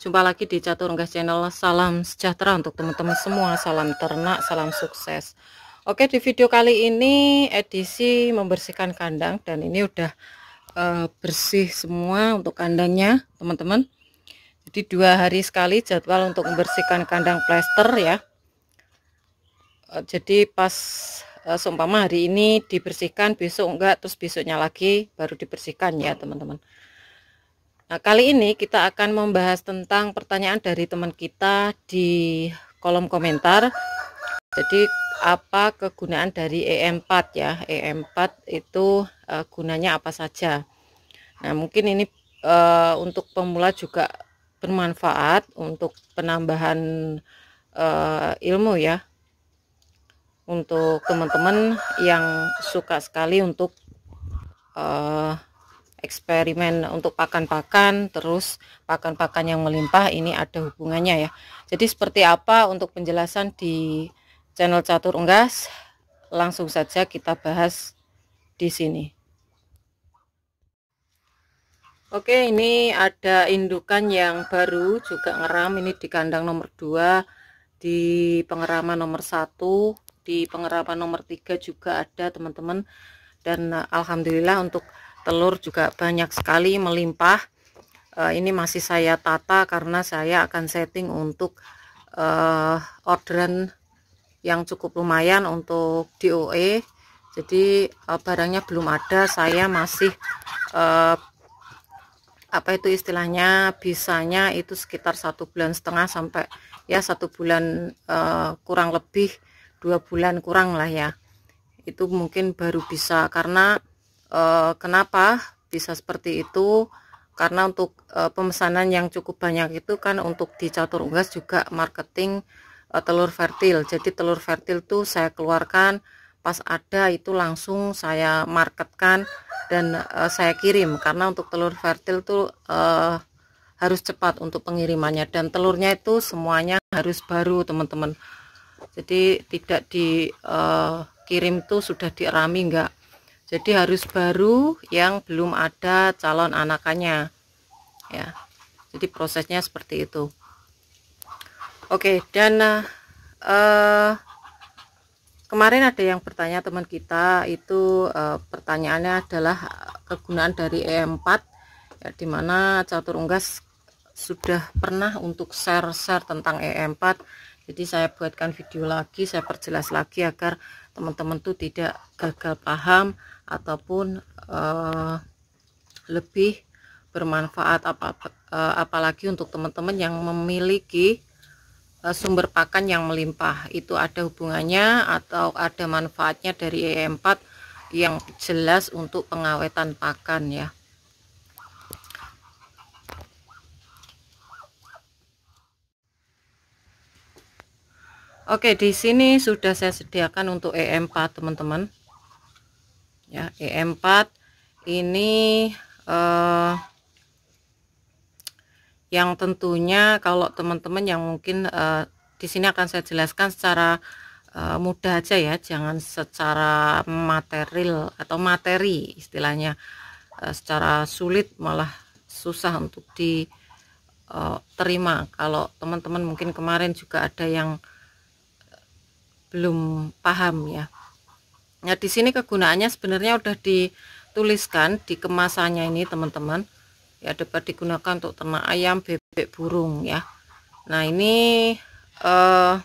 Jumpa lagi di Catur Unggas Channel. Salam sejahtera untuk teman-teman semua. Salam ternak, salam sukses. Oke, di video kali ini edisi membersihkan kandang dan ini udah e, bersih semua untuk kandangnya, teman-teman. Jadi dua hari sekali jadwal untuk membersihkan kandang plester ya. E, jadi pas e, seumpama hari ini dibersihkan, besok enggak, terus besoknya lagi baru dibersihkan ya, teman-teman. Nah, kali ini kita akan membahas tentang pertanyaan dari teman kita di kolom komentar. Jadi, apa kegunaan dari e EM4 ya? E EM4 itu uh, gunanya apa saja? Nah, mungkin ini uh, untuk pemula juga bermanfaat untuk penambahan uh, ilmu ya. Untuk teman-teman yang suka sekali untuk uh, eksperimen untuk pakan-pakan terus pakan-pakan yang melimpah ini ada hubungannya ya jadi seperti apa untuk penjelasan di channel catur unggas langsung saja kita bahas di sini Oke ini ada indukan yang baru juga ngeram ini di kandang nomor 2 di pengeraman nomor 1 di pengeraman nomor 3 juga ada teman-teman dan eh, Alhamdulillah untuk telur juga banyak sekali melimpah uh, ini masih saya tata karena saya akan setting untuk uh, orderan yang cukup lumayan untuk DOE jadi uh, barangnya belum ada saya masih uh, apa itu istilahnya bisanya itu sekitar satu bulan setengah sampai ya satu bulan uh, kurang lebih dua bulan kurang lah ya itu mungkin baru bisa karena Eh, kenapa bisa seperti itu karena untuk e, pemesanan yang cukup banyak itu kan untuk di catur unggas juga marketing e, telur fertil jadi telur fertil tuh saya keluarkan pas ada itu langsung saya marketkan dan e, saya kirim karena untuk telur fertil tuh e, harus cepat untuk pengirimannya dan telurnya itu semuanya harus baru teman-teman jadi tidak dikirim uh, tuh sudah dierami enggak jadi harus baru yang belum ada calon anakannya ya jadi prosesnya seperti itu oke dan uh, kemarin ada yang bertanya teman kita itu uh, pertanyaannya adalah kegunaan dari E4 ya, dimana catur unggas sudah pernah untuk share-share tentang e EM4 jadi saya buatkan video lagi saya perjelas lagi agar teman-teman tuh tidak gagal paham ataupun uh, lebih bermanfaat ap ap eh, apalagi untuk teman-teman yang memiliki uh, sumber pakan yang melimpah itu ada hubungannya atau ada manfaatnya dari e EM4 yang jelas untuk pengawetan pakan ya Oke di sini sudah saya sediakan untuk e EM4 teman-teman ya E4 ini uh, yang tentunya kalau teman-teman yang mungkin uh, di sini akan saya jelaskan secara uh, mudah aja ya jangan secara material atau materi istilahnya uh, secara sulit malah susah untuk diterima kalau teman-teman mungkin kemarin juga ada yang belum paham ya nah di sini kegunaannya sebenarnya udah dituliskan di kemasannya ini teman-teman ya dapat digunakan untuk ternak ayam bebek burung ya nah ini uh,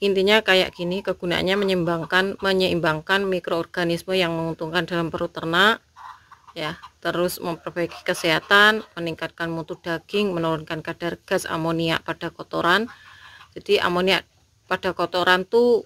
intinya kayak gini kegunaannya menyeimbangkan menyeimbangkan mikroorganisme yang menguntungkan dalam perut ternak ya terus memperbaiki kesehatan meningkatkan mutu daging menurunkan kadar gas amonia pada kotoran jadi amonia pada kotoran tuh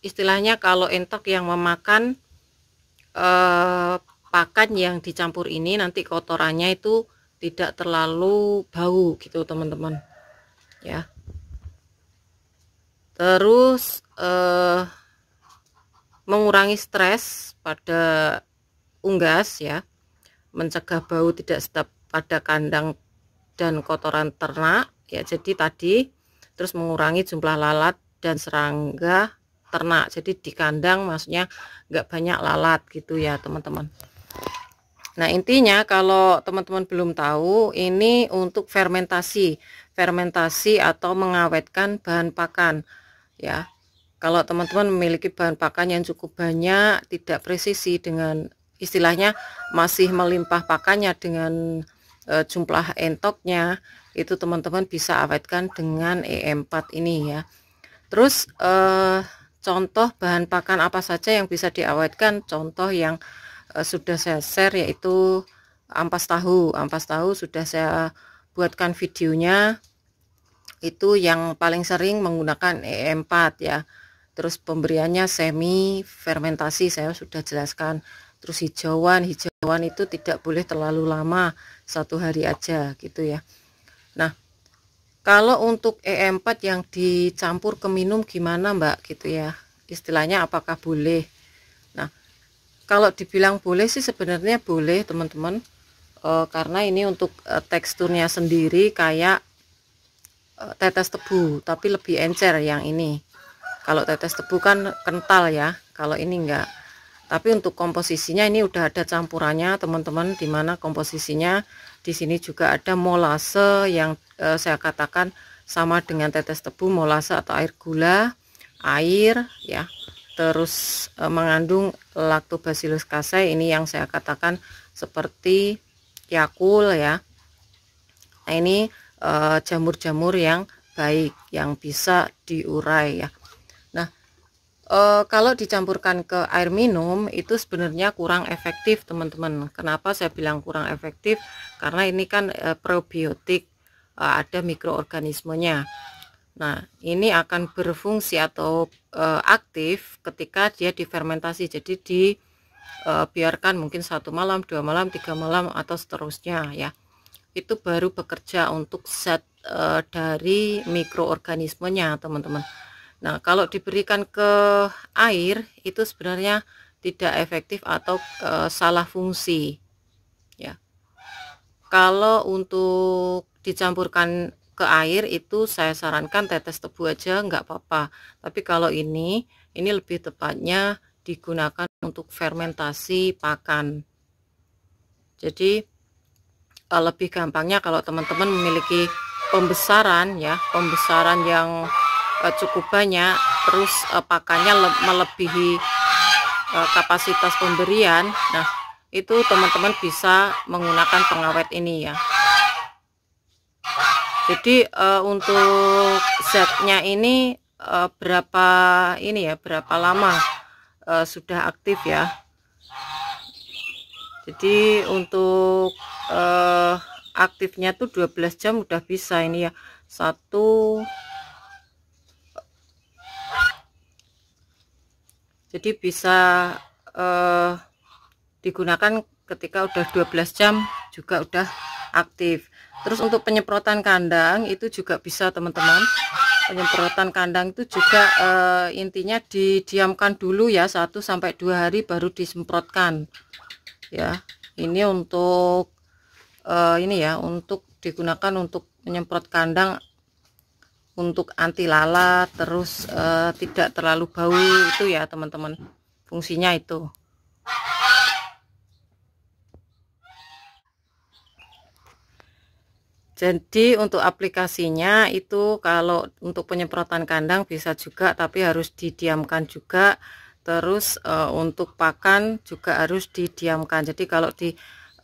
istilahnya kalau entok yang memakan eh, pakan yang dicampur ini nanti kotorannya itu tidak terlalu bau gitu teman-teman ya terus eh, mengurangi stres pada unggas ya mencegah bau tidak sedap pada kandang dan kotoran ternak ya jadi tadi terus mengurangi jumlah lalat dan serangga ternak jadi di kandang maksudnya nggak banyak lalat gitu ya teman-teman Nah intinya kalau teman-teman belum tahu ini untuk fermentasi fermentasi atau mengawetkan bahan pakan ya kalau teman-teman memiliki bahan pakan yang cukup banyak tidak presisi dengan istilahnya masih melimpah pakannya dengan e, jumlah entoknya itu teman-teman bisa awetkan dengan e EM4 ini ya terus eh contoh bahan pakan apa saja yang bisa diawetkan contoh yang e, sudah saya share yaitu ampas tahu ampas tahu sudah saya buatkan videonya itu yang paling sering menggunakan e em 4 ya terus pemberiannya semi fermentasi saya sudah jelaskan terus hijauan hijauan itu tidak boleh terlalu lama satu hari aja gitu ya nah kalau untuk E4 yang dicampur ke minum gimana Mbak gitu ya istilahnya apakah boleh Nah kalau dibilang boleh sih sebenarnya boleh teman-teman e, karena ini untuk e, teksturnya sendiri kayak e, tetes tebu tapi lebih encer yang ini kalau tetes tebu kan kental ya kalau ini enggak tapi untuk komposisinya ini udah ada campurannya teman-teman dimana komposisinya di sini juga ada molase yang e, saya katakan sama dengan tetes tebu, molase atau air gula, air ya. Terus e, mengandung lactobacillus casei ini yang saya katakan seperti yakul ya. Nah, ini eh, jamur-jamur e, yang baik yang bisa diurai ya e, kalau dicampurkan ke air minum itu sebenarnya kurang efektif teman-teman kenapa saya bilang kurang efektif karena ini kan e, probiotik e, ada mikroorganismenya Nah, ini akan berfungsi atau e, aktif ketika dia difermentasi. Jadi dibiarkan e, mungkin satu malam, dua malam, tiga malam atau seterusnya ya. Itu baru bekerja untuk set e, dari mikroorganismenya, teman-teman. Nah, kalau diberikan ke air itu sebenarnya tidak efektif atau e, salah fungsi. Ya. Kalau untuk dicampurkan ke air itu saya sarankan tetes tebu aja nggak apa-apa. Tapi kalau ini ini lebih tepatnya digunakan untuk fermentasi pakan. Jadi e, lebih gampangnya kalau teman-teman memiliki pembesaran ya, pembesaran yang uh, cukup banyak terus uh, pakannya melebihi uh, kapasitas pemberian nah itu teman-teman bisa menggunakan pengawet ini ya jadi uh, untuk setnya ini uh, berapa ini ya berapa lama uh, sudah aktif ya jadi untuk uh, aktifnya tuh 12 jam udah bisa ini ya satu jadi bisa uh, digunakan ketika udah 12 jam juga udah aktif terus untuk penyemprotan kandang itu juga bisa teman-teman penyemprotan kandang itu juga uh, intinya didiamkan dulu ya 1 sampai 2 hari baru disemprotkan. Ya. Ini untuk uh, ini ya, untuk digunakan untuk menyemprot kandang untuk anti lalat terus uh, tidak terlalu bau itu ya teman-teman fungsinya itu Jadi untuk aplikasinya itu kalau untuk penyemprotan kandang bisa juga tapi harus didiamkan juga terus uh, untuk pakan juga harus didiamkan. Jadi kalau di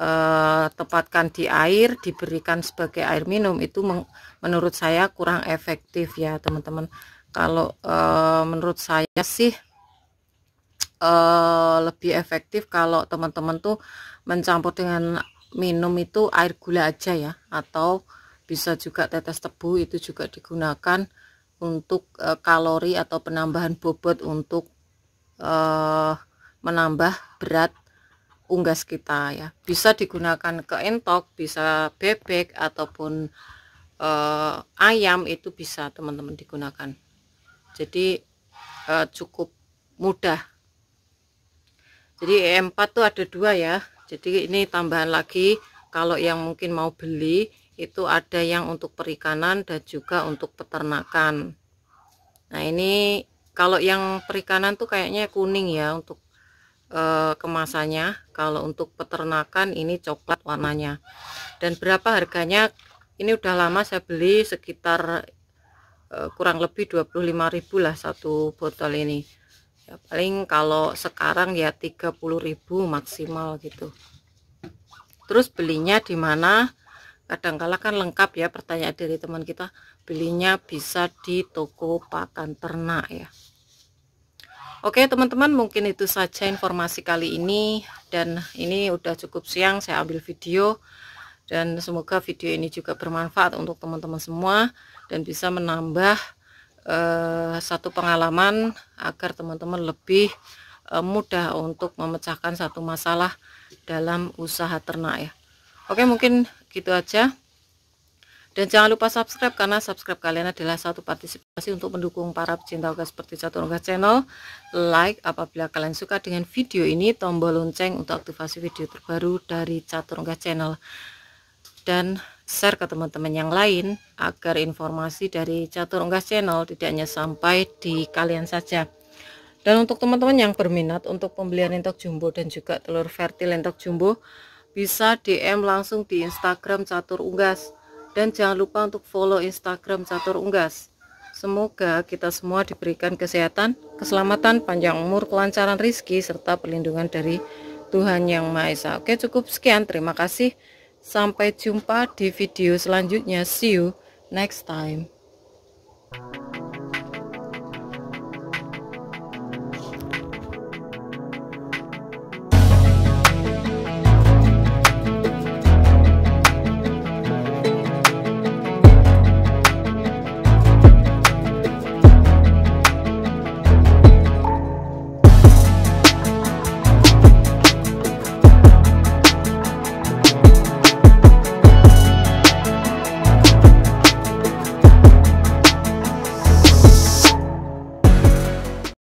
eh, tepatkan di air diberikan sebagai air minum itu menurut saya kurang efektif ya teman-teman kalau eh, menurut saya sih eh, lebih efektif kalau teman-teman tuh mencampur dengan minum itu air gula aja ya atau bisa juga tetes tebu itu juga digunakan untuk e, kalori atau penambahan bobot untuk e, menambah berat unggas kita ya bisa digunakan ke entok bisa bebek ataupun uh, ayam itu bisa teman-teman digunakan jadi uh, cukup mudah jadi e em 4 tuh ada dua ya jadi ini tambahan lagi kalau yang mungkin mau beli itu ada yang untuk perikanan dan juga untuk peternakan nah ini kalau yang perikanan tuh kayaknya kuning ya untuk e, kemasannya kalau untuk peternakan ini coklat warnanya dan berapa harganya ini udah lama saya beli sekitar e, kurang lebih 25.000 lah satu botol ini ya, paling kalau sekarang ya 30.000 maksimal gitu terus belinya di mana kadangkala kan lengkap ya pertanyaan dari teman kita belinya bisa di toko pakan ternak ya Oke teman-teman mungkin itu saja informasi kali ini dan ini udah cukup siang saya ambil video dan semoga video ini juga bermanfaat untuk teman-teman semua dan bisa menambah uh, satu pengalaman agar teman-teman lebih uh, mudah untuk memecahkan satu masalah dalam usaha ternak ya. Oke mungkin gitu aja. Dan jangan lupa subscribe karena subscribe kalian adalah satu partisipasi untuk mendukung para pecinta unggas seperti Catur Unggas Channel. Like apabila kalian suka dengan video ini, tombol lonceng untuk aktivasi video terbaru dari Catur Unggas Channel. Dan share ke teman-teman yang lain agar informasi dari Catur Unggas Channel tidak hanya sampai di kalian saja. Dan untuk teman-teman yang berminat untuk pembelian entok jumbo dan juga telur vertil entok jumbo, bisa DM langsung di Instagram Catur Unggas. Dan jangan lupa untuk follow Instagram Catur Unggas. Semoga kita semua diberikan kesehatan, keselamatan, panjang umur, kelancaran rizki, serta perlindungan dari Tuhan Yang Maha Esa. Oke, cukup sekian. Terima kasih. Sampai jumpa di video selanjutnya. See you next time.